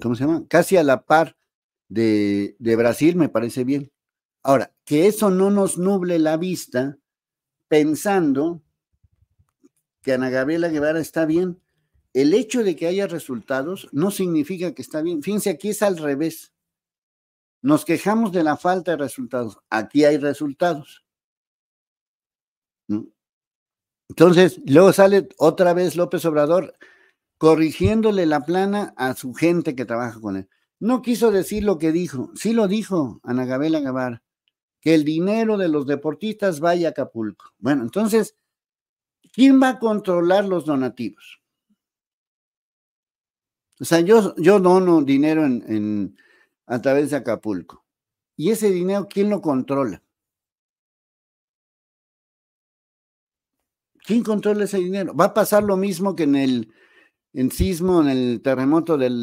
¿cómo se llama? Casi a la par de, Brasil, me parece bien. Ahora, que eso no nos nuble la vista pensando que Ana Gabriela Guevara está bien. El hecho de que haya resultados no significa que está bien. Fíjense, aquí es al revés. Nos quejamos de la falta de resultados. Aquí hay resultados. Entonces, luego sale otra vez López Obrador corrigiéndole la plana a su gente que trabaja con él. No quiso decir lo que dijo, sí lo dijo Ana Gabela Gavar, que el dinero de los deportistas vaya a Acapulco. Bueno, entonces, ¿quién va a controlar los donativos? O sea, yo, yo dono dinero en, en, a través de Acapulco. ¿Y ese dinero quién lo controla? ¿Quién controla ese dinero? Va a pasar lo mismo que en el en sismo, en el terremoto del